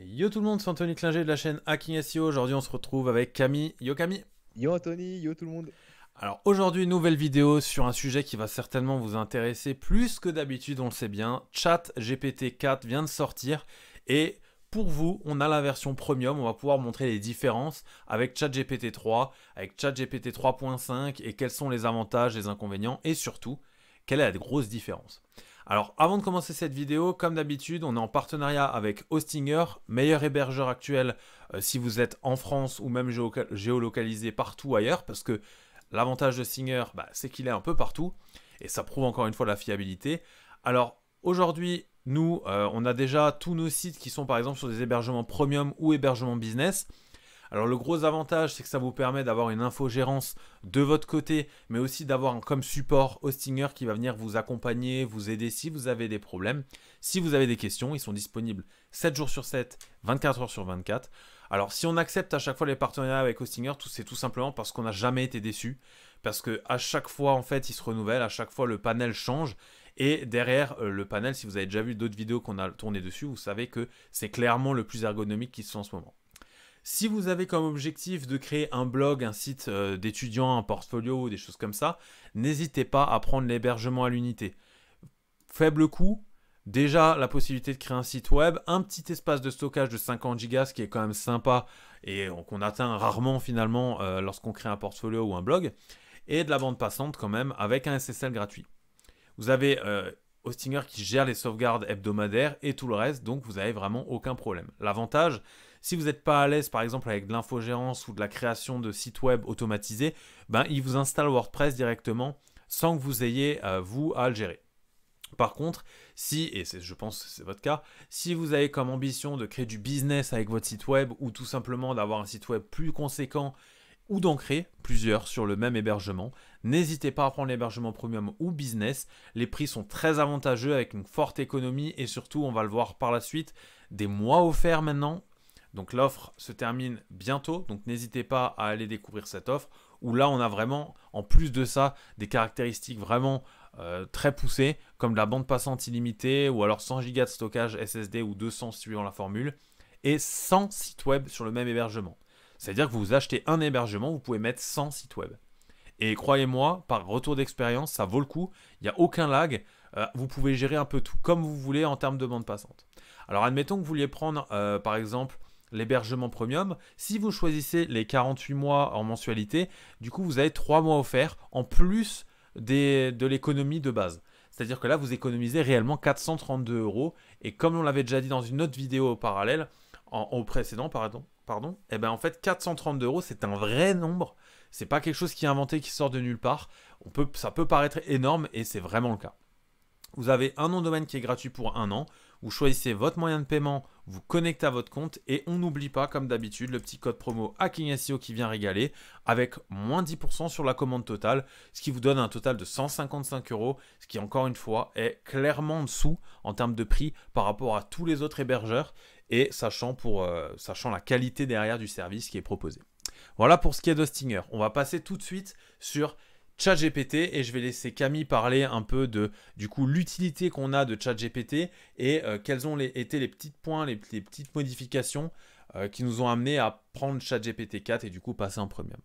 Yo tout le monde, c'est Anthony Clinger de la chaîne Hacking SEO. Aujourd'hui, on se retrouve avec Camille. Yo Camille. Yo Anthony, yo tout le monde. Alors aujourd'hui, nouvelle vidéo sur un sujet qui va certainement vous intéresser plus que d'habitude, on le sait bien. Chat GPT 4 vient de sortir et pour vous, on a la version premium, on va pouvoir montrer les différences avec ChatGPT 3, avec gpt 3.5 et quels sont les avantages, les inconvénients et surtout, quelle est la grosse différence. Alors avant de commencer cette vidéo, comme d'habitude, on est en partenariat avec Hostinger, meilleur hébergeur actuel euh, si vous êtes en France ou même géolocalisé partout ailleurs, parce que l'avantage de Stinger, bah, c'est qu'il est un peu partout, et ça prouve encore une fois la fiabilité. Alors aujourd'hui, nous, euh, on a déjà tous nos sites qui sont par exemple sur des hébergements premium ou hébergements business. Alors le gros avantage, c'est que ça vous permet d'avoir une infogérance de votre côté, mais aussi d'avoir comme support Hostinger qui va venir vous accompagner, vous aider si vous avez des problèmes. Si vous avez des questions, ils sont disponibles 7 jours sur 7, 24 heures sur 24. Alors si on accepte à chaque fois les partenariats avec Hostinger, c'est tout simplement parce qu'on n'a jamais été déçu. Parce qu'à chaque fois, en fait, ils se renouvellent, à chaque fois, le panel change. Et derrière euh, le panel, si vous avez déjà vu d'autres vidéos qu'on a tournées dessus, vous savez que c'est clairement le plus ergonomique qui se fait en ce moment. Si vous avez comme objectif de créer un blog, un site euh, d'étudiants, un portfolio ou des choses comme ça, n'hésitez pas à prendre l'hébergement à l'unité. Faible coût, déjà la possibilité de créer un site web, un petit espace de stockage de 50 gigas ce qui est quand même sympa et qu'on atteint rarement finalement euh, lorsqu'on crée un portfolio ou un blog, et de la bande passante quand même avec un SSL gratuit. Vous avez Hostinger euh, qui gère les sauvegardes hebdomadaires et tout le reste, donc vous n'avez vraiment aucun problème. L'avantage, si vous n'êtes pas à l'aise, par exemple, avec de l'infogérance ou de la création de sites web automatisés, ben, il vous installe WordPress directement sans que vous ayez, euh, vous, à le gérer. Par contre, si, et je pense que c'est votre cas, si vous avez comme ambition de créer du business avec votre site web ou tout simplement d'avoir un site web plus conséquent ou d'en créer plusieurs sur le même hébergement, n'hésitez pas à prendre l'hébergement premium ou business. Les prix sont très avantageux avec une forte économie et surtout, on va le voir par la suite, des mois offerts maintenant donc l'offre se termine bientôt, donc n'hésitez pas à aller découvrir cette offre, où là on a vraiment, en plus de ça, des caractéristiques vraiment euh, très poussées, comme la bande passante illimitée, ou alors 100 Go de stockage SSD ou 200 suivant la formule, et 100 sites web sur le même hébergement. C'est-à-dire que vous achetez un hébergement, vous pouvez mettre 100 sites web. Et croyez-moi, par retour d'expérience, ça vaut le coup, il n'y a aucun lag, euh, vous pouvez gérer un peu tout comme vous voulez en termes de bande passante. Alors admettons que vous vouliez prendre euh, par exemple l'hébergement premium. Si vous choisissez les 48 mois en mensualité, du coup, vous avez 3 mois offerts en plus des, de l'économie de base. C'est-à-dire que là, vous économisez réellement 432 euros. Et comme on l'avait déjà dit dans une autre vidéo parallèle, au précédent, pardon, pardon, et eh ben en fait, 432 euros, c'est un vrai nombre. C'est pas quelque chose qui est inventé, qui sort de nulle part. On peut, ça peut paraître énorme et c'est vraiment le cas. Vous avez un nom de domaine qui est gratuit pour un an vous choisissez votre moyen de paiement, vous connectez à votre compte et on n'oublie pas, comme d'habitude, le petit code promo Hacking e qui vient régaler avec moins 10% sur la commande totale, ce qui vous donne un total de 155 euros, ce qui, encore une fois, est clairement en dessous en termes de prix par rapport à tous les autres hébergeurs et sachant, pour, euh, sachant la qualité derrière du service qui est proposé. Voilà pour ce qui est de On va passer tout de suite sur ChatGPT et je vais laisser Camille parler un peu de du coup l'utilité qu'on a de ChatGPT et euh, quels ont été les petits points, les, petites modifications euh, qui nous ont amené à prendre ChatGPT 4 et du coup passer en premium.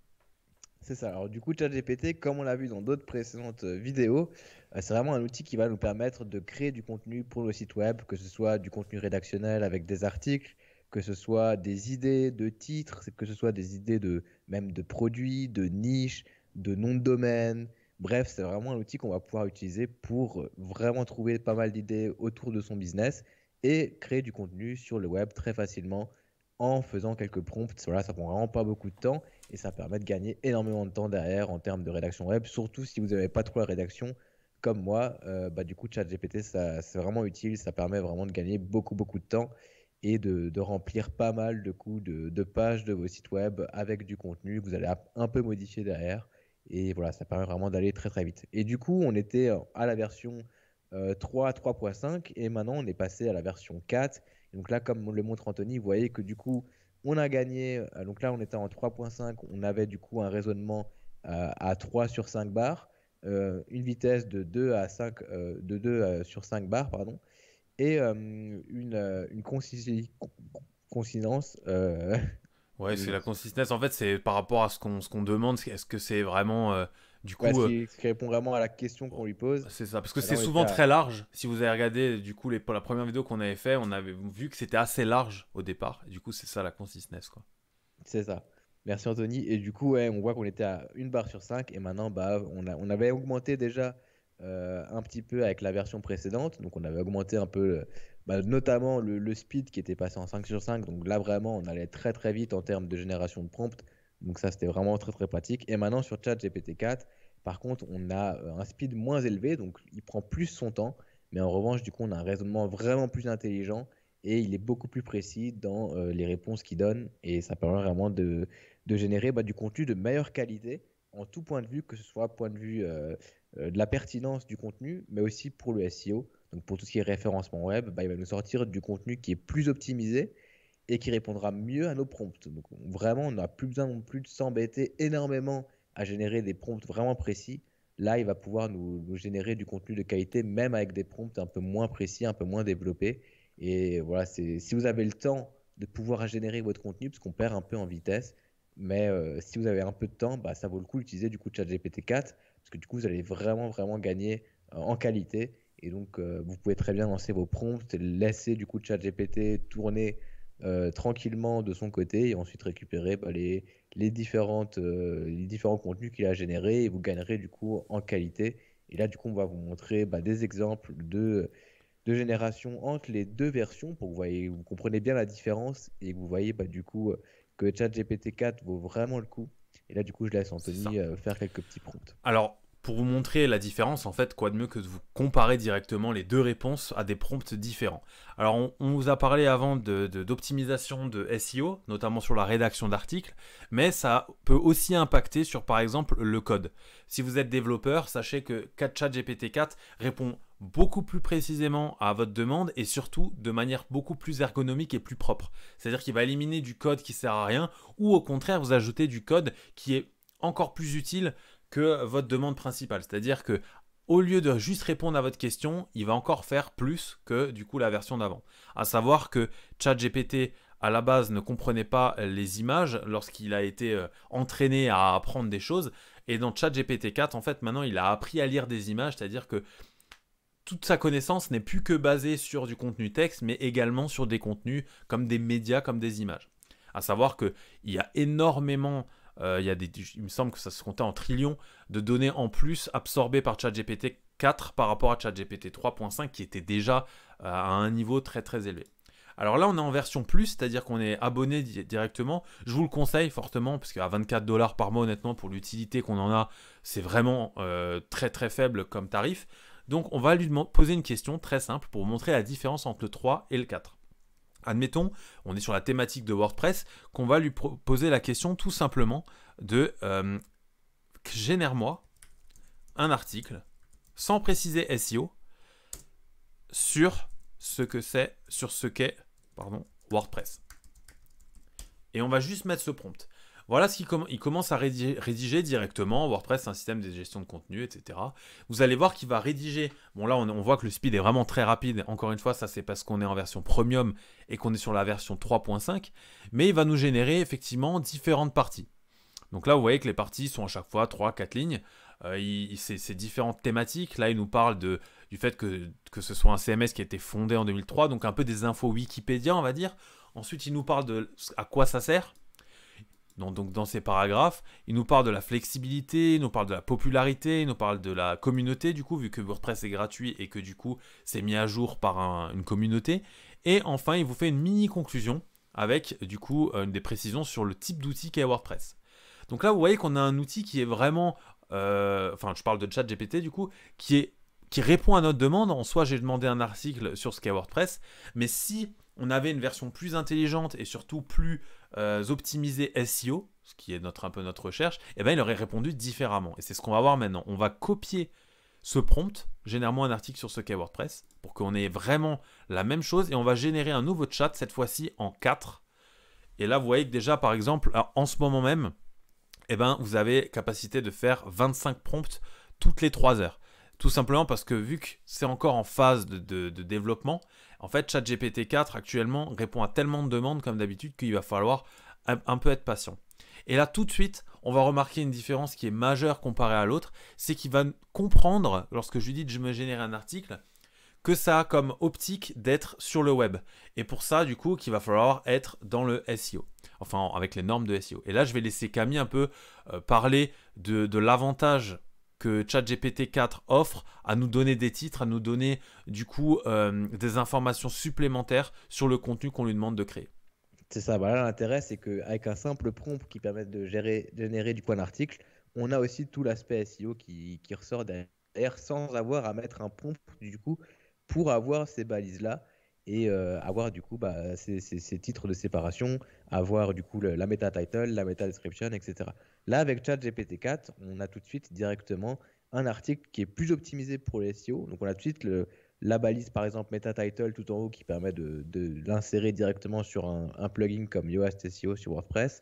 C'est ça. Alors du coup, ChatGPT, comme on l'a vu dans d'autres précédentes euh, vidéos, c'est vraiment un outil qui va nous permettre de créer du contenu pour le site web, que ce soit du contenu rédactionnel avec des articles, que ce soit des idées de titres, que ce soit des idées de même de produits, de niches, de nom de domaine. Bref, c'est vraiment un outil qu'on va pouvoir utiliser pour euh, vraiment trouver pas mal d'idées autour de son business et créer du contenu sur le web très facilement en faisant quelques prompts. Voilà, ça prend vraiment pas beaucoup de temps et ça permet de gagner énormément de temps derrière en termes de rédaction web, surtout si vous n'avez pas trop la rédaction comme moi. Euh, bah, du coup, ChatGPT, c'est vraiment utile, ça permet vraiment de gagner beaucoup, beaucoup de temps et de, remplir pas mal de coups de, de pages de vos sites web avec du contenu que vous allez un peu modifier derrière. Et voilà, ça permet vraiment d'aller très très vite. Et du coup, on était euh, à la version 3, euh, 3.5, et maintenant on est passé à la version 4. donc là, comme le montre Anthony, vous voyez que du coup, on a gagné. Euh, donc là, on était en 3.5, on avait du coup un raisonnement à 3 sur 5 bars, une vitesse de 2, à 5, de 2 sur 5 bars, pardon, et une, une consistance. Ouais, c'est la consistance. En fait, c'est par rapport à ce qu'on qu'on demande. Est-ce que c'est vraiment. Euh, du bah, coup. Euh, ce qui répond vraiment à la question qu'on lui pose. C'est ça, parce que c'est souvent très large. Si vous avez regardé, du coup, les, pour la première vidéo qu'on avait fait, on avait vu que c'était assez large au départ. Du coup, c'est ça la consistance, quoi. C'est ça. Merci Anthony. Et du coup, ouais, on voit qu'on était à une barre sur 5 et maintenant, bah, on, a, on avait augmenté déjà euh, un petit peu avec la version précédente. Donc on avait augmenté un peu, bah, notamment le, speed qui était passé en 5 sur 5. Donc là vraiment on allait très très vite en termes de génération de prompt Donc ça c'était vraiment très très pratique. Et maintenant sur ChatGPT 4, par contre on a euh, un speed moins élevé, donc il prend plus son temps. Mais en revanche du coup on a un raisonnement vraiment plus intelligent et il est beaucoup plus précis dans euh, les réponses qu'il donne et ça permet vraiment de, générer bah, du contenu de meilleure qualité en tout point de vue, que ce soit point de vue euh, de la pertinence du contenu, mais aussi pour le SEO. Donc pour tout ce qui est référencement web, bah, il va nous sortir du contenu qui est plus optimisé et qui répondra mieux à nos prompts. Donc vraiment, on n'a plus besoin non plus de s'embêter énormément à générer des prompts vraiment précis. Là, il va pouvoir nous, générer du contenu de qualité, même avec des prompts un peu moins précis, un peu moins développés. Et voilà, si vous avez le temps de pouvoir générer votre contenu, parce qu'on perd un peu en vitesse, mais euh, si vous avez un peu de temps, bah, ça vaut le coup d'utiliser du coup ChatGPT 4 parce que du coup, vous allez vraiment, vraiment gagner euh, en qualité. Et donc, euh, vous pouvez très bien lancer vos prompts, laisser du coup ChatGPT tourner euh, tranquillement de son côté et ensuite récupérer bah, les, différentes, les différents contenus qu'il a générés et vous gagnerez du coup en qualité. Et là, du coup, on va vous montrer bah, des exemples de, de génération entre les deux versions pour que vous, compreniez bien la différence et que vous voyez bah, du coup que ChatGPT 4 vaut vraiment le coup. Et là, du coup, je laisse Anthony euh, faire quelques petits prompts. Alors, pour vous montrer la différence, en fait, quoi de mieux que de vous comparer directement les deux réponses à des prompts différents. Alors, on, vous a parlé avant d'optimisation de, SEO, notamment sur la rédaction d'articles, mais ça peut aussi impacter sur, par exemple, le code. Si vous êtes développeur, sachez que Katchat GPT-4 répond beaucoup plus précisément à votre demande et surtout de manière beaucoup plus ergonomique et plus propre. C'est-à-dire qu'il va éliminer du code qui sert à rien ou au contraire vous ajoutez du code qui est encore plus utile que votre demande principale. C'est-à-dire que au lieu de juste répondre à votre question, il va encore faire plus que du coup la version d'avant. À savoir que ChatGPT à la base ne comprenait pas les images lorsqu'il a été euh, entraîné à apprendre des choses. Et dans ChatGPT 4, en fait, maintenant, il a appris à lire des images, c'est-à-dire que toute sa connaissance n'est plus que basée sur du contenu texte, mais également sur des contenus comme des médias, comme des images. À savoir qu'il y a énormément, euh, il, a des, il me semble que ça se comptait en trillions, de données en plus absorbées par ChatGPT 4 par rapport à ChatGPT 3.5 qui était déjà euh, à un niveau très très élevé. Alors là, on est en version plus, c'est-à-dire qu'on est abonné directement. Je vous le conseille fortement, parce qu'à 24 dollars par mois, honnêtement, pour l'utilité qu'on en a, c'est vraiment euh, très très faible comme tarif. Donc on va lui poser une question très simple pour montrer la différence entre le 3 et le 4. Admettons, on est sur la thématique de WordPress, qu'on va lui poser la question tout simplement de euh, génère-moi un article sans préciser SEO sur ce que c'est, sur ce qu'est, pardon, WordPress. Et on va juste mettre ce prompt. Voilà ce qu'il commence à rédiger, directement. WordPress, un système de gestion de contenu, etc. Vous allez voir qu'il va rédiger. Bon, là, on, voit que le speed est vraiment très rapide. Encore une fois, ça, c'est parce qu'on est en version premium et qu'on est sur la version 3.5. Mais il va nous générer effectivement différentes parties. Donc là, vous voyez que les parties sont à chaque fois 3-4 lignes. Euh, c'est différentes thématiques. Là, il nous parle de, du fait que, que ce soit un CMS qui a été fondé en 2003, donc un peu des infos Wikipédia, on va dire. Ensuite, il nous parle de à quoi ça sert. Donc, dans ces paragraphes, il nous parle de la flexibilité, il nous parle de la popularité, il nous parle de la communauté, du coup, vu que WordPress est gratuit et que du coup, c'est mis à jour par une communauté. Et enfin, il vous fait une mini conclusion avec, du coup, euh, des précisions sur le type d'outil qu'est WordPress. Donc là, vous voyez qu'on a un outil qui est vraiment, euh, enfin, je parle de chat GPT, du coup, qui, est, qui répond à notre demande. En soi, j'ai demandé un article sur ce qu'est WordPress, mais si on avait une version plus intelligente et surtout plus euh, optimiser SEO, ce qui est notre, un peu notre recherche, eh ben, il aurait répondu différemment. Et c'est ce qu'on va voir maintenant. On va copier ce prompt, généralement un article sur ce qu'est WordPress, pour qu'on ait vraiment la même chose, et on va générer un nouveau chat, cette fois-ci en 4. Et là, vous voyez que déjà, par exemple, euh, en ce moment même, eh ben, vous avez capacité de faire 25 prompts toutes les 3 heures. Tout simplement parce que vu que c'est encore en phase de développement, en fait, ChatGPT 4 actuellement répond à tellement de demandes comme d'habitude qu'il va falloir un, peu être patient. Et là, tout de suite, on va remarquer une différence qui est majeure comparée à l'autre, c'est qu'il va comprendre, lorsque je lui dis que je me générer un article, que ça a comme optique d'être sur le web. Et pour ça, du coup, qu'il va falloir être dans le SEO. Enfin, avec les normes de SEO. Et là, je vais laisser Camille un peu euh, parler de l'avantage que ChatGPT 4 offre à nous donner des titres, à nous donner du coup euh, des informations supplémentaires sur le contenu qu'on lui demande de créer. C'est ça, voilà l'intérêt, c'est qu'avec un simple prompt qui permet de gérer, générer du point d'article, on a aussi tout l'aspect SEO qui, qui, ressort derrière sans avoir à mettre un prompt du coup pour avoir ces balises là et euh, avoir du coup bah, ces, titres de séparation, avoir du coup la meta title, la meta description, etc. Là, avec ChatGPT 4, on a tout de suite directement un article qui est plus optimisé pour les SEO. Donc, on a tout de suite la balise, par exemple, meta title tout en haut qui permet de, l'insérer directement sur un, plugin comme Yoast SEO sur WordPress.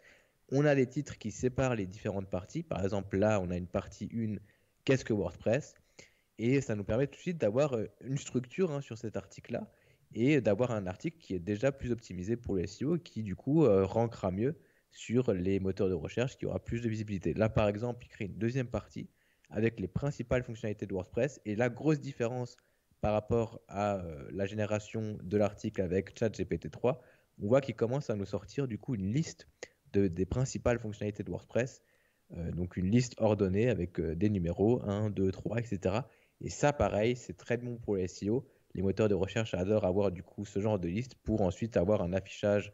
On a les titres qui séparent les différentes parties. Par exemple, là, on a une partie 1, qu'est-ce que WordPress Et ça nous permet tout de suite d'avoir euh, une structure hein, sur cet article-là et d'avoir un article qui est déjà plus optimisé pour le SEO, qui du coup euh, rankera mieux sur les moteurs de recherche, qui aura plus de visibilité. Là, par exemple, il crée une deuxième partie avec les principales fonctionnalités de WordPress. Et la grosse différence par rapport à euh, la génération de l'article avec ChatGPT 3, on voit qu'il commence à nous sortir du coup une liste des principales fonctionnalités de WordPress. Euh, donc une liste ordonnée avec des numéros 1, 2, 3, etc. Et ça, pareil, c'est très bon pour les SEO les moteurs de recherche adorent avoir du coup ce genre de liste pour ensuite avoir un affichage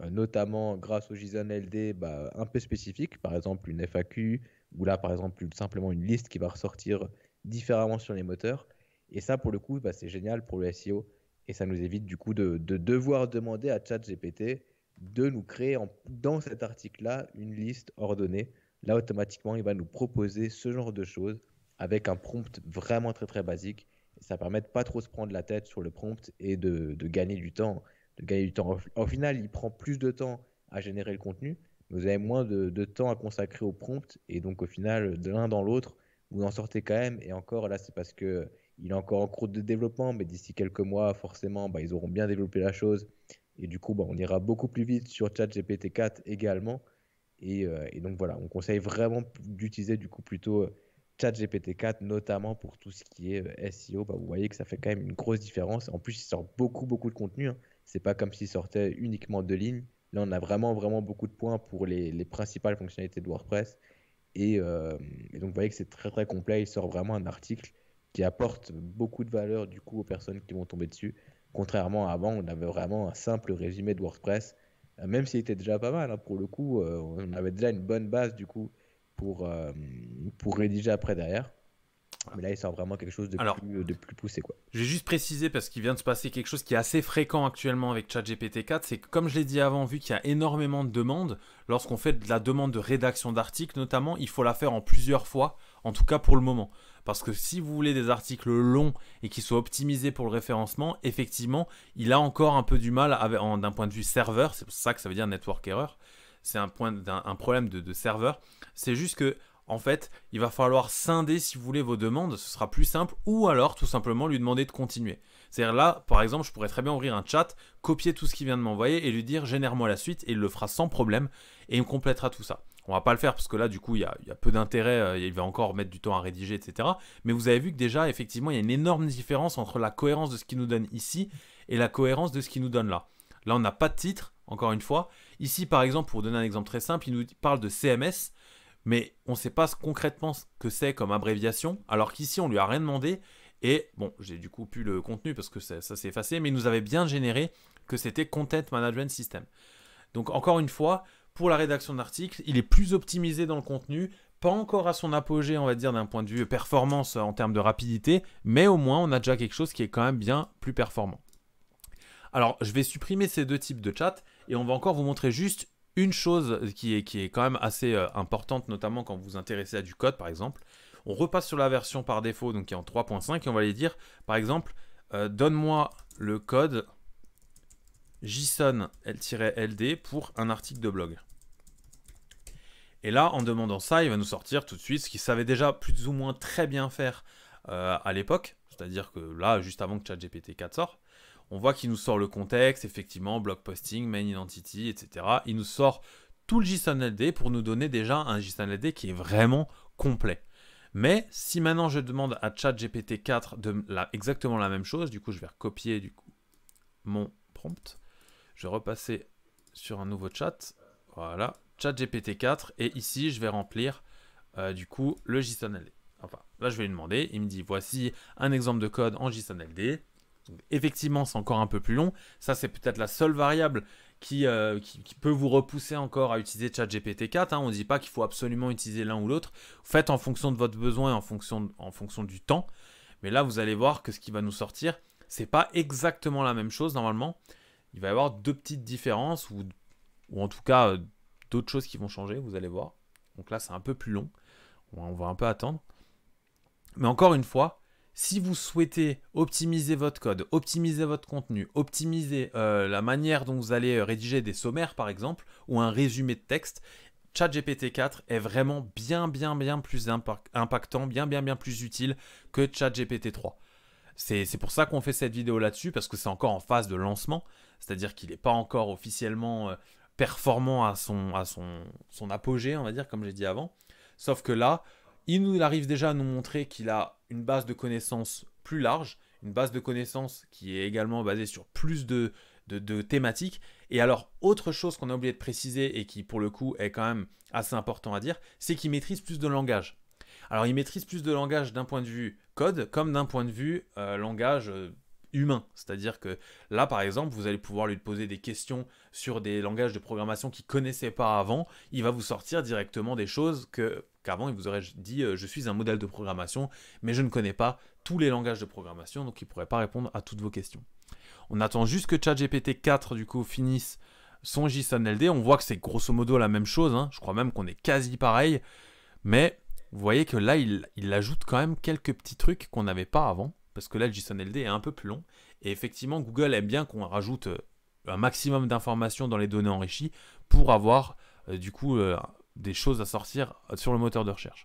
euh, notamment grâce au JSON LD bah, un peu spécifique, par exemple une FAQ, ou là par exemple simplement une liste qui va ressortir différemment sur les moteurs. Et ça pour le coup, bah, c'est génial pour le SEO, et ça nous évite du coup de, devoir demander à ChatGPT de nous créer dans cet article-là une liste ordonnée. Là automatiquement, il va nous proposer ce genre de choses avec un prompt vraiment très très basique ça permet de pas trop se prendre la tête sur le prompt et de, gagner du temps. De gagner du temps. Au, final, il prend plus de temps à générer le contenu, mais vous avez moins de, temps à consacrer au prompt, et donc au final, de l'un dans l'autre, vous en sortez quand même. Et encore, là, c'est parce que il est encore en cours de développement, mais d'ici quelques mois, forcément, bah, ils auront bien développé la chose. Et du coup, bah, on ira beaucoup plus vite sur ChatGPT 4 également. Et, euh, et donc voilà, on conseille vraiment d'utiliser du coup plutôt ChatGPT-4, notamment pour tout ce qui est euh, SEO, bah, vous voyez que ça fait quand même une grosse différence. En plus, il sort beaucoup, beaucoup de contenu. Hein. C'est pas comme s'il sortait uniquement deux lignes. Là, on a vraiment, vraiment beaucoup de points pour les, principales fonctionnalités de WordPress. Euh, et, donc, vous voyez que c'est très, très complet. Il sort vraiment un article qui apporte beaucoup de valeur, du coup, aux personnes qui vont tomber dessus. Contrairement à avant, on avait vraiment un simple résumé de WordPress, euh, même s'il était déjà pas mal. Hein, pour le coup, on avait déjà une bonne base, du coup, pour, euh, pour rédiger après derrière. Mais là, il sort vraiment quelque chose de, plus, de plus poussé. quoi. J'ai juste précisé, parce qu'il vient de se passer quelque chose qui est assez fréquent actuellement avec ChatGPT 4, c'est que comme je l'ai dit avant, vu qu'il y a énormément de demandes, lorsqu'on fait de la demande de rédaction d'articles notamment, il faut la faire en plusieurs fois, en tout cas pour le moment. Parce que si vous voulez des articles longs et qui soient optimisés pour le référencement, effectivement, il a encore un peu du mal d'un point de vue serveur, c'est pour ça que ça veut dire network error, c'est un, point un, problème de, serveur. C'est juste que en fait, il va falloir scinder si vous voulez vos demandes, ce sera plus simple, ou alors tout simplement lui demander de continuer. C'est-à-dire là, par exemple, je pourrais très bien ouvrir un chat, copier tout ce qu'il vient de m'envoyer et lui dire génère-moi la suite, et il le fera sans problème, et il complétera tout ça. On va pas le faire parce que là, du coup, il y a, peu d'intérêt, euh, il va encore mettre du temps à rédiger, etc. Mais vous avez vu que déjà, effectivement, il y a une énorme différence entre la cohérence de ce qu'il nous donne ici et la cohérence de ce qu'il nous donne là. Là, on n'a pas de titre, encore une fois, Ici, par exemple, pour donner un exemple très simple, il nous parle de CMS, mais on ne sait pas concrètement ce que c'est comme abréviation, alors qu'ici, on lui a rien demandé. Et bon, j'ai du coup pu le contenu parce que ça, ça s'est effacé, mais il nous avait bien généré que c'était Content Management System. Donc encore une fois, pour la rédaction d'articles, il est plus optimisé dans le contenu, pas encore à son apogée, on va dire, d'un point de vue performance en termes de rapidité, mais au moins on a déjà quelque chose qui est quand même bien plus performant. Alors, je vais supprimer ces deux types de chat et on va encore vous montrer juste une chose qui est, qui est quand même assez euh, importante, notamment quand vous vous intéressez à du code, par exemple. On repasse sur la version par défaut, donc qui est en 3.5, et on va aller dire, par exemple, euh, donne-moi le code json-ld pour un article de blog. Et là, en demandant ça, il va nous sortir tout de suite ce qu'il savait déjà plus ou moins très bien faire euh, à l'époque, c'est-à-dire que là, juste avant que ChatGPT 4 sorte. On voit qu'il nous sort le contexte, effectivement, blog posting, main identity, etc. Il nous sort tout le JSON-LD pour nous donner déjà un JSON-LD qui est vraiment complet. Mais si maintenant je demande à ChatGPT 4 de la, exactement la même chose, du coup je vais recopier du coup mon prompt. Je vais repasser sur un nouveau chat. Voilà, ChatGPT 4 et ici je vais remplir euh, du coup le JSON-LD. Enfin, là je vais lui demander, il me dit voici un exemple de code en JSON-LD. Effectivement, c'est encore un peu plus long. Ça, c'est peut-être la seule variable qui, euh, qui, peut vous repousser encore à utiliser ChatGPT 4. Hein. On ne dit pas qu'il faut absolument utiliser l'un ou l'autre. Faites en fonction de votre besoin et en fonction, en fonction du temps. Mais là, vous allez voir que ce qui va nous sortir, c'est pas exactement la même chose normalement. Il va y avoir deux petites différences ou, ou en tout cas euh, d'autres choses qui vont changer, vous allez voir. Donc là, c'est un peu plus long. On va un peu attendre. Mais encore une fois, si vous souhaitez optimiser votre code, optimiser votre contenu, optimiser euh, la manière dont vous allez euh, rédiger des sommaires par exemple, ou un résumé de texte, ChatGPT 4 est vraiment bien bien bien plus impactant, bien bien bien plus utile que ChatGPT 3. C'est pour ça qu'on fait cette vidéo là-dessus, parce que c'est encore en phase de lancement, c'est-à-dire qu'il n'est pas encore officiellement euh, performant à son, à son, son apogée, on va dire, comme j'ai dit avant. Sauf que là, il nous arrive déjà à nous montrer qu'il a une base de connaissances plus large, une base de connaissances qui est également basée sur plus de, thématiques. Et alors, autre chose qu'on a oublié de préciser et qui, pour le coup, est quand même assez important à dire, c'est qu'il maîtrise plus de langage. Alors, il maîtrise plus de langage d'un point de vue code comme d'un point de vue euh, langage euh, humain. C'est-à-dire que là, par exemple, vous allez pouvoir lui poser des questions sur des langages de programmation qu'il connaissait pas avant. Il va vous sortir directement des choses que qu'avant il vous aurait dit euh, je suis un modèle de programmation, mais je ne connais pas tous les langages de programmation, donc il ne pourrait pas répondre à toutes vos questions. On attend juste que ChatGPT 4 du coup finisse son JSON-LD. On voit que c'est grosso modo la même chose. Hein. Je crois même qu'on est quasi pareil, mais vous voyez que là, il ajoute quand même quelques petits trucs qu'on n'avait pas avant parce que là, le JSON-LD est un peu plus long. Et effectivement, Google aime bien qu'on rajoute euh, un maximum d'informations dans les données enrichies pour avoir euh, du coup euh, des choses à sortir sur le moteur de recherche.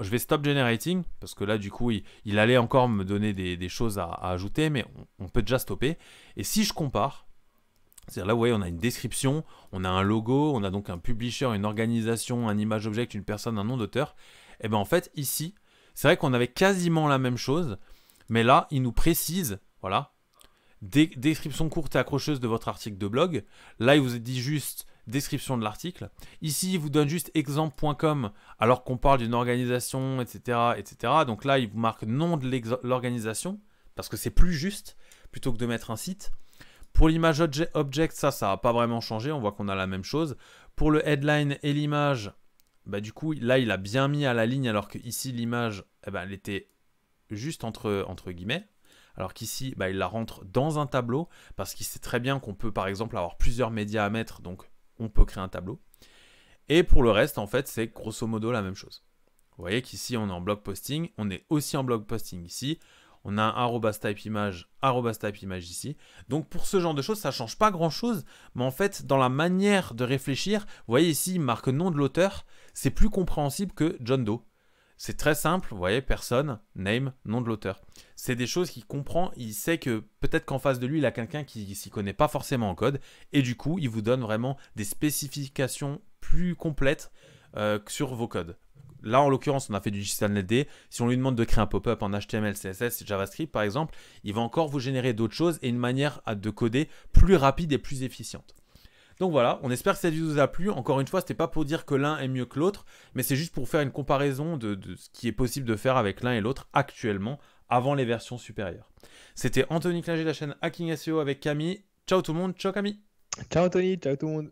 Je vais stop generating parce que là du coup il, allait encore me donner des, choses à, ajouter mais on, peut déjà stopper. Et si je compare, c'est-à-dire là vous voyez on a une description, on a un logo, on a donc un publisher, une organisation, un image object, une personne, un nom d'auteur. Et eh bien en fait ici c'est vrai qu'on avait quasiment la même chose mais là, il nous précise, voilà, description courte et accrocheuse de votre article de blog. Là, il vous dit juste description de l'article. Ici, il vous donne juste exemple.com alors qu'on parle d'une organisation, etc., etc. Donc là, il vous marque nom de l'organisation parce que c'est plus juste plutôt que de mettre un site. Pour l'image object, ça, ça n'a pas vraiment changé. On voit qu'on a la même chose. Pour le headline et l'image, bah, du coup, là, il a bien mis à la ligne alors que ici, l'image, eh ben, elle était juste entre, entre guillemets. Alors qu'ici, bah, il la rentre dans un tableau parce qu'il sait très bien qu'on peut par exemple avoir plusieurs médias à mettre, donc on peut créer un tableau. Et pour le reste, en fait, c'est grosso modo la même chose. Vous voyez qu'ici, on est en blog posting, on est aussi en blog posting ici. On a un arrobas type image, arrobas type image ici. Donc pour ce genre de choses, ça ne change pas grand chose. Mais en fait, dans la manière de réfléchir, vous voyez ici, il marque nom de l'auteur. C'est plus compréhensible que John Doe. C'est très simple, vous voyez, personne, name, nom de l'auteur. C'est des choses qu'il comprend, il sait que peut-être qu'en face de lui, il a quelqu'un qui s'y connaît pas forcément en code, et du coup, il vous donne vraiment des spécifications plus complètes euh, sur vos codes. Là, en l'occurrence, on a fait du Digital ld Si on lui demande de créer un pop-up en HTML, CSS, JavaScript, par exemple, il va encore vous générer d'autres choses et une manière de coder plus rapide et plus efficiente. Donc voilà, on espère que cette vidéo vous a plu. Encore une fois, n'était pas pour dire que l'un est mieux que l'autre, mais c'est juste pour faire une comparaison de, ce qui est possible de faire avec l'un et l'autre actuellement, avant les versions supérieures. C'était Anthony Clinger de la chaîne Hacking SEO avec Camille. Ciao tout le monde, ciao Camille. Ciao Anthony, ciao tout le monde.